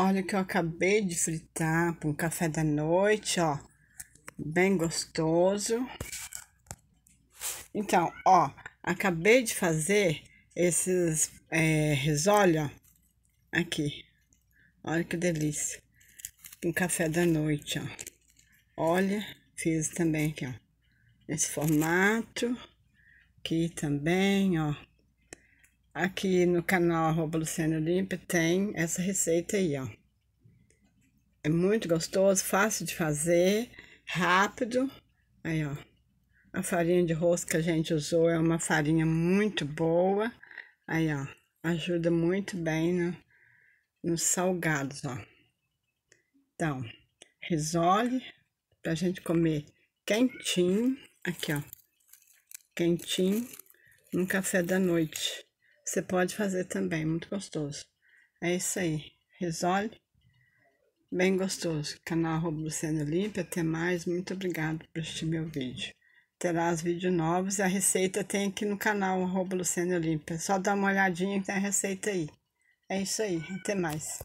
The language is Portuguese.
Olha o que eu acabei de fritar para um café da noite, ó. Bem gostoso. Então, ó, acabei de fazer esses é, ó. Aqui. Olha que delícia. Um café da noite, ó. Olha, fiz também aqui, ó. Nesse formato. Aqui também, ó. Aqui no canal Luciano Luciana tem essa receita aí, ó. É muito gostoso, fácil de fazer, rápido. Aí, ó. A farinha de rosca que a gente usou é uma farinha muito boa. Aí, ó. Ajuda muito bem no, nos salgados, ó. Então, risole pra gente comer quentinho. Aqui, ó. Quentinho no café da noite. Você pode fazer também, muito gostoso. É isso aí. Resolve. Bem gostoso. Canal arroba Luciano Olímpia. Até mais. Muito obrigado por assistir meu vídeo. Terá os vídeos novos. e A receita tem aqui no canal arroba Luciano Olímpia. Só dá uma olhadinha que tem a receita aí. É isso aí. Até mais.